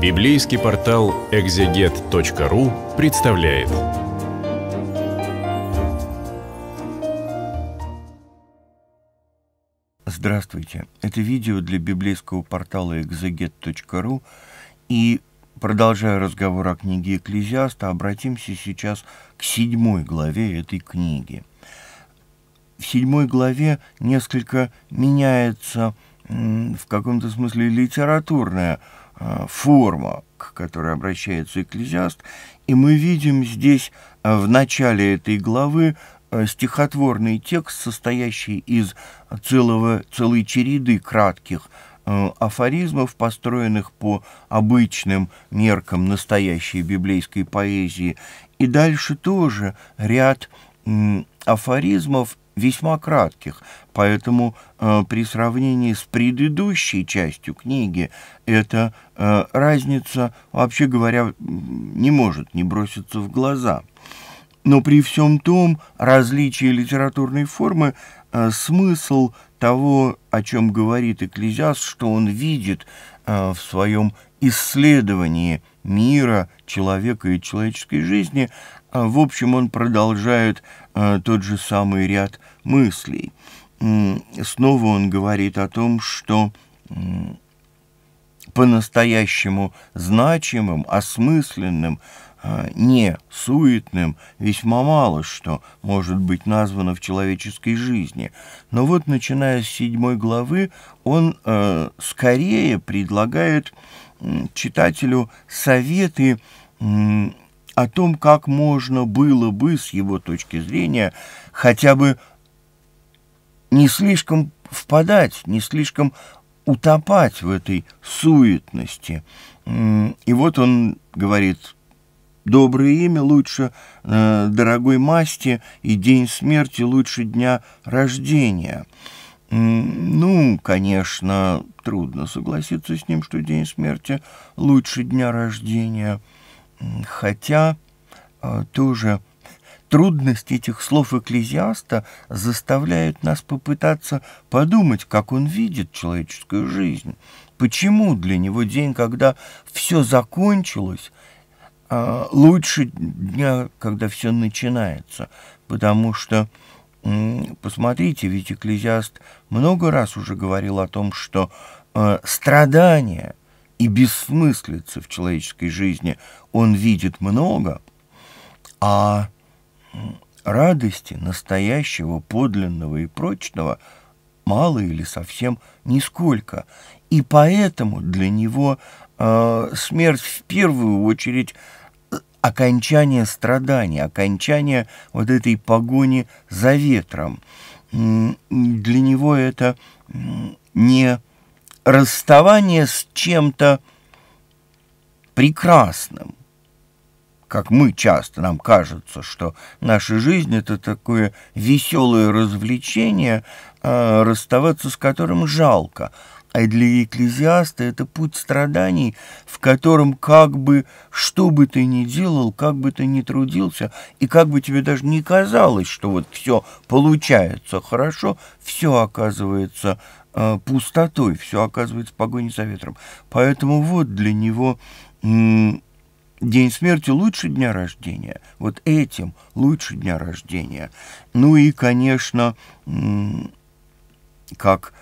Библейский портал экзегет.ру представляет. Здравствуйте! Это видео для библейского портала экзегет.ру и Продолжая разговор о книге Экклезиаста, обратимся сейчас к седьмой главе этой книги. В седьмой главе несколько меняется в каком-то смысле литературная а, форма, к которой обращается экклезиаст, и мы видим здесь а, в начале этой главы а, стихотворный текст, состоящий из целого, целой череды кратких афоризмов, построенных по обычным меркам настоящей библейской поэзии. И дальше тоже ряд афоризмов весьма кратких, поэтому э, при сравнении с предыдущей частью книги эта э, разница, вообще говоря, не может не броситься в глаза. Но при всем том различие литературной формы, э, смысл того, о чем говорит Экклезиаст, что он видит э, в своем исследовании мира, человека и человеческой жизни, а в общем, он продолжает э, тот же самый ряд мыслей. Снова он говорит о том, что по-настоящему значимым, осмысленным, а, не суетным весьма мало что может быть названо в человеческой жизни. Но вот, начиная с седьмой главы, он а, скорее предлагает читателю советы о том, как можно было бы, с его точки зрения, хотя бы не слишком впадать, не слишком утопать в этой суетности. И вот он говорит, доброе имя лучше э, дорогой масти, и день смерти лучше дня рождения. Ну, конечно, трудно согласиться с ним, что день смерти лучше дня рождения – Хотя а, тоже трудность этих слов экклезиаста заставляет нас попытаться подумать, как он видит человеческую жизнь. Почему для него день, когда все закончилось, а, лучше дня, когда все начинается? Потому что, посмотрите, ведь экклезиаст много раз уже говорил о том, что а, страдания – и бессмыслицы в человеческой жизни он видит много, а радости настоящего, подлинного и прочного мало или совсем нисколько. И поэтому для него э, смерть в первую очередь э, окончание страданий, окончание вот этой погони за ветром. Для него это не расставание с чем-то прекрасным. Как мы часто, нам кажется, что наша жизнь — это такое веселое развлечение, а, расставаться с которым жалко. А для экклезиаста это путь страданий, в котором как бы, что бы ты ни делал, как бы ты ни трудился, и как бы тебе даже не казалось, что вот все получается хорошо, все оказывается Э, пустотой, все оказывается погони за ветром. Поэтому вот для него день смерти лучше дня рождения, вот этим лучше дня рождения. Ну и, конечно, как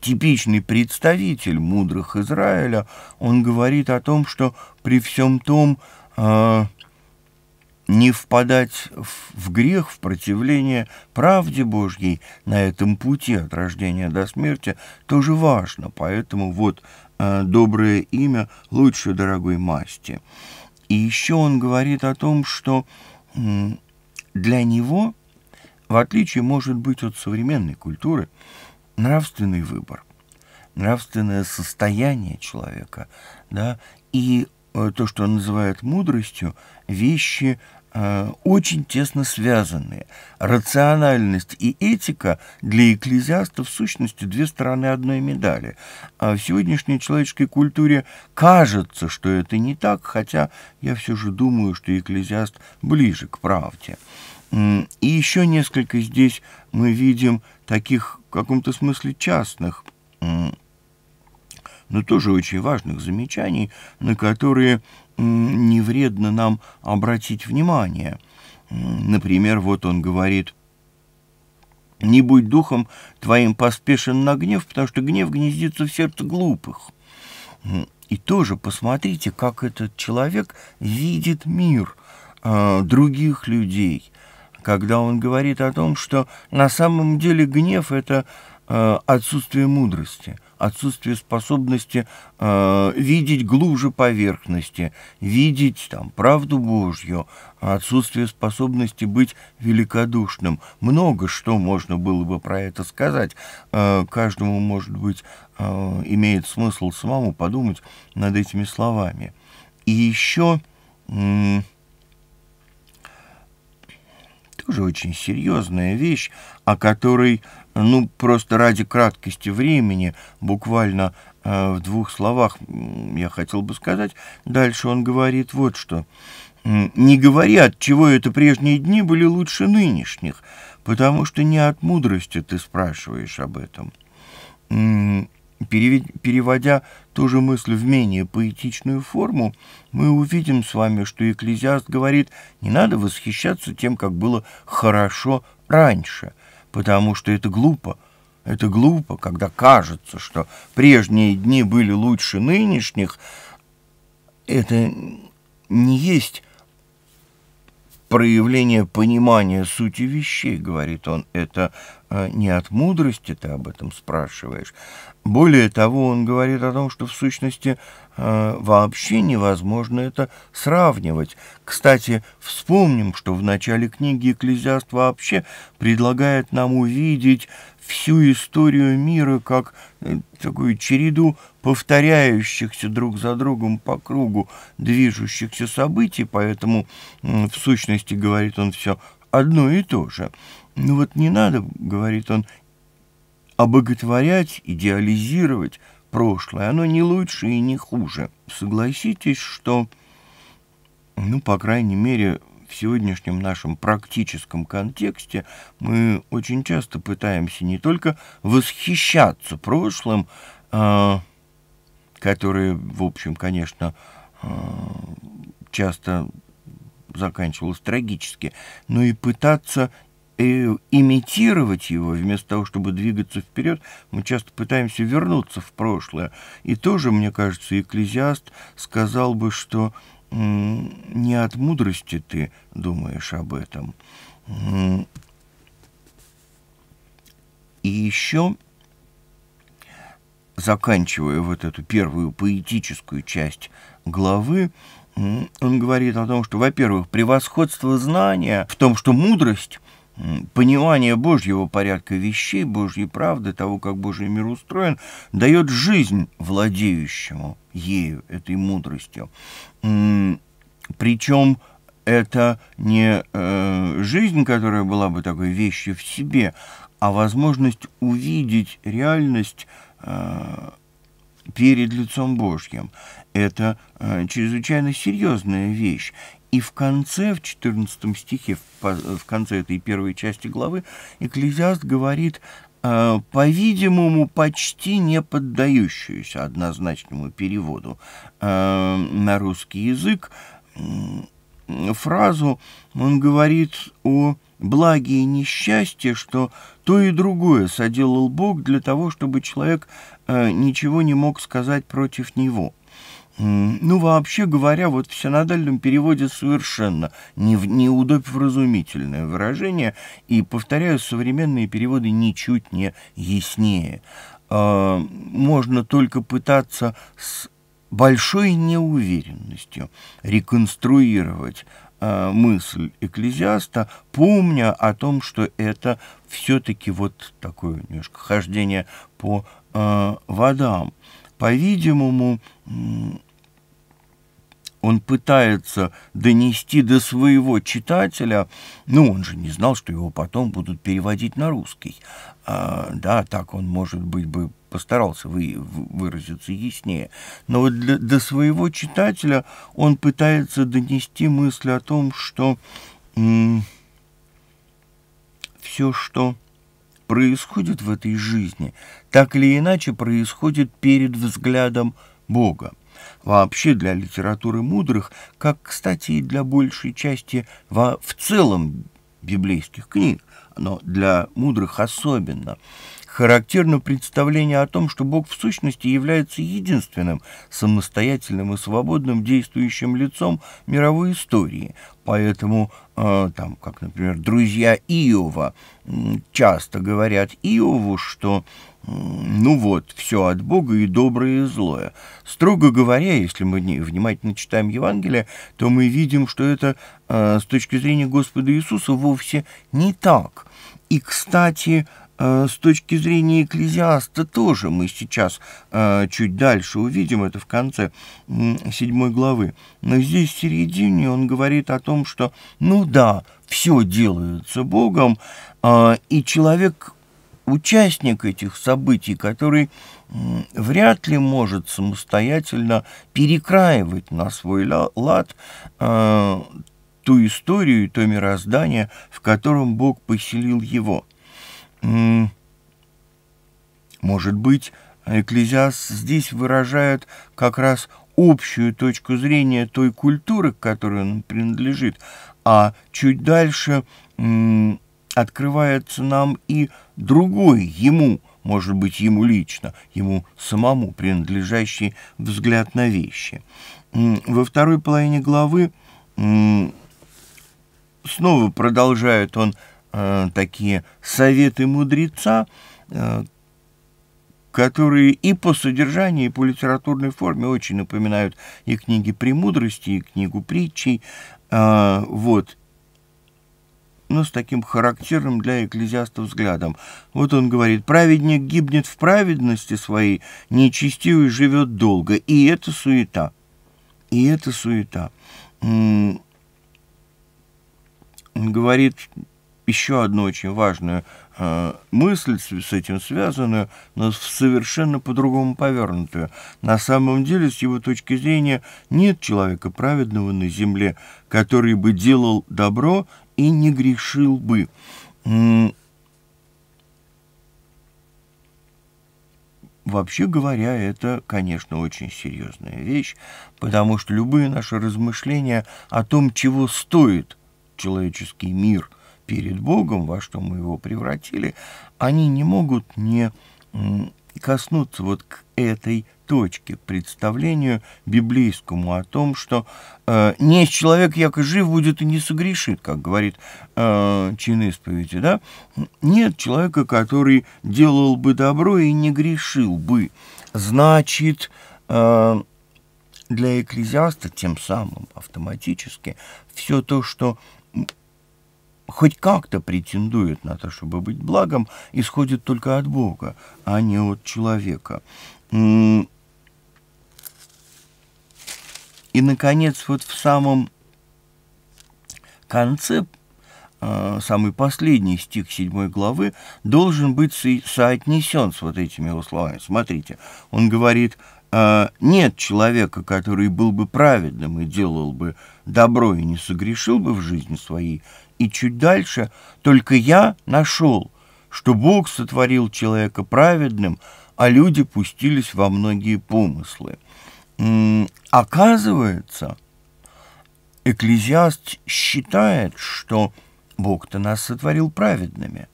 типичный представитель мудрых Израиля, он говорит о том, что при всем том, э, не впадать в грех, в противление правде Божьей на этом пути от рождения до смерти тоже важно. Поэтому вот э, доброе имя лучше дорогой масти. И еще он говорит о том, что э, для него, в отличие, может быть, от современной культуры, нравственный выбор, нравственное состояние человека, да, и Э, то, что называют мудростью, вещи э, очень тесно связанные. Рациональность и этика для экклезиаста в сущности две стороны одной медали. А в сегодняшней человеческой культуре кажется, что это не так, хотя я все же думаю, что экклезиаст ближе к правде. И еще несколько здесь мы видим таких в каком-то смысле частных но тоже очень важных замечаний, на которые не вредно нам обратить внимание. Например, вот он говорит, «Не будь духом твоим поспешен на гнев, потому что гнев гнездится в сердце глупых». И тоже посмотрите, как этот человек видит мир э, других людей, когда он говорит о том, что на самом деле гнев – это Э, отсутствие мудрости, отсутствие способности э, видеть глубже поверхности, видеть там правду Божью, отсутствие способности быть великодушным. Много что можно было бы про это сказать. Э, каждому, может быть, имеет смысл самому подумать над этими словами. И еще тоже очень серьезная вещь, о которой ну, просто ради краткости времени, буквально э, в двух словах я хотел бы сказать. Дальше он говорит вот что. «Не говорят, чего это прежние дни были лучше нынешних, потому что не от мудрости ты спрашиваешь об этом». Переводя ту же мысль в менее поэтичную форму, мы увидим с вами, что экклезиаст говорит, не надо восхищаться тем, как было хорошо раньше – потому что это глупо. Это глупо, когда кажется, что прежние дни были лучше нынешних. Это не есть проявление понимания сути вещей, говорит он, это а, не от мудрости ты об этом спрашиваешь. Более того, он говорит о том, что в сущности а, вообще невозможно это сравнивать. Кстати, вспомним, что в начале книги «Экклезиаст» вообще предлагает нам увидеть всю историю мира как э, такую череду повторяющихся друг за другом по кругу движущихся событий, поэтому в сущности говорит он все одно и то же. Ну вот не надо, говорит он, обоготворять, идеализировать прошлое. Оно не лучше и не хуже. Согласитесь, что, ну, по крайней мере, в сегодняшнем нашем практическом контексте мы очень часто пытаемся не только восхищаться прошлым, а, которое, в общем, конечно, а, часто заканчивалось трагически, но и пытаться и имитировать его, вместо того, чтобы двигаться вперед, мы часто пытаемся вернуться в прошлое. И тоже, мне кажется, экклезиаст сказал бы, что не от мудрости ты думаешь об этом. И еще, заканчивая вот эту первую поэтическую часть главы, он говорит о том, что, во-первых, превосходство знания в том, что мудрость — Понимание Божьего порядка вещей, Божьей правды, того, как Божий мир устроен, дает жизнь владеющему ею, этой мудростью. Причем это не э, жизнь, которая была бы такой вещью в себе, а возможность увидеть реальность э, перед лицом Божьим. Это э, чрезвычайно серьезная вещь. И в конце, в 14 стихе, в конце этой первой части главы, Экклезиаст говорит, «А, по-видимому, почти не поддающуюся однозначному переводу а, на русский язык, фразу он говорит о благе и несчастье, что то и другое соделал Бог для того, чтобы человек а, ничего не мог сказать против него – ну, вообще говоря, вот в синодальном переводе совершенно не, неудобно выражение, и, повторяю, современные переводы ничуть не яснее. А, можно только пытаться с большой неуверенностью реконструировать а, мысль экклезиаста, помня о том, что это все-таки вот такое немножко хождение по э, водам. По-видимому, он пытается донести до своего читателя, ну, он же не знал, что его потом будут переводить на русский. А, да, так он, может быть, бы постарался вы, выразиться яснее. Но вот для, до своего читателя он пытается донести мысль о том, что все, что происходит в этой жизни, так или иначе происходит перед взглядом Бога. Вообще для литературы мудрых, как, кстати, и для большей части во в целом библейских книг, но для мудрых особенно, характерно представление о том, что Бог в сущности является единственным самостоятельным и свободным действующим лицом мировой истории. Поэтому, э, там, как, например, друзья Иова часто говорят Иову, что ну вот, все от Бога и доброе, и злое. Строго говоря, если мы внимательно читаем Евангелие, то мы видим, что это э, с точки зрения Господа Иисуса вовсе не так. И, кстати, Э, с точки зрения экклезиаста тоже мы сейчас э, чуть дальше увидим это в конце седьмой главы. Но здесь в середине он говорит о том, что ну да, все делается Богом, э, и человек участник этих событий, который вряд ли может самостоятельно перекраивать на свой лад ту историю и то мироздание, в котором Бог поселил его. Может быть, Экклезиас здесь выражает как раз общую точку зрения той культуры, к которой он принадлежит, а чуть дальше открывается нам и другой ему, может быть, ему лично, ему самому принадлежащий взгляд на вещи. Во второй половине главы снова продолжает он Э, такие советы мудреца, э, которые и по содержанию, и по литературной форме очень напоминают и книги «Премудрости», и книгу «Притчей». Э, вот, но с таким характерным для экклезиаста взглядом. Вот он говорит, праведник гибнет в праведности своей, нечестивый живет долго, и это суета. И это суета. Он говорит, еще одну очень важную э, мысль с этим связанную, но совершенно по-другому повернутую. На самом деле, с его точки зрения, нет человека праведного на земле, который бы делал добро и не грешил бы. Вообще говоря, это, конечно, очень серьезная вещь, потому что любые наши размышления о том, чего стоит человеческий мир – перед Богом, во что мы его превратили, они не могут не коснуться вот к этой точке, представлению библейскому о том, что э, не человек яко жив будет и не согрешит, как говорит э, чин исповеди, да? Нет человека, который делал бы добро и не грешил бы. Значит, э, для экклезиаста тем самым автоматически все то, что хоть как-то претендует на то, чтобы быть благом, исходит только от Бога, а не от человека. И, наконец, вот в самом конце, а, самый последний стих 7 главы, должен быть соотнесен с вот этими его словами. Смотрите, он говорит, а, нет человека, который был бы праведным и делал бы добро и не согрешил бы в жизни своей. И чуть дальше только я нашел, что Бог сотворил человека праведным, а люди пустились во многие помыслы. Оказывается, экклезиаст считает, что Бог-то нас сотворил праведными.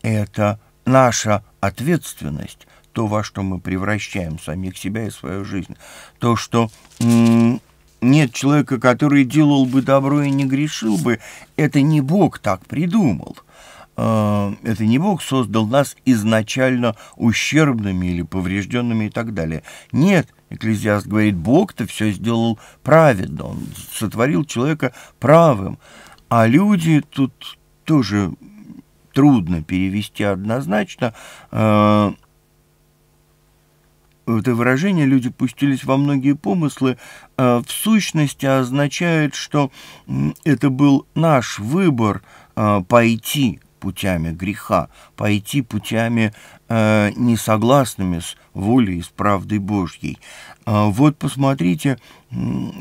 Это наша ответственность то, во что мы превращаем самих себя и свою жизнь. То, что нет человека, который делал бы добро и не грешил бы, это не Бог так придумал. А, это не Бог создал нас изначально ущербными или поврежденными и так далее. Нет, Экклезиаст говорит, Бог-то все сделал праведно, он сотворил человека правым. А люди тут тоже трудно перевести однозначно. А, в это выражение люди пустились во многие помыслы, а, в сущности означает, что это был наш выбор а, пойти путями греха, пойти путями а, несогласными с волей и с правдой Божьей. вот посмотрите,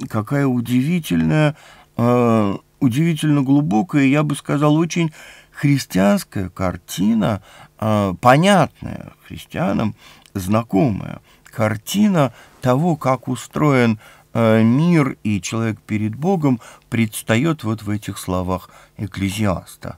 какая удивительная, удивительно глубокая, я бы сказал, очень христианская картина, понятная христианам, знакомая картина того, как устроен э, мир и человек перед Богом предстает вот в этих словах экклезиаста.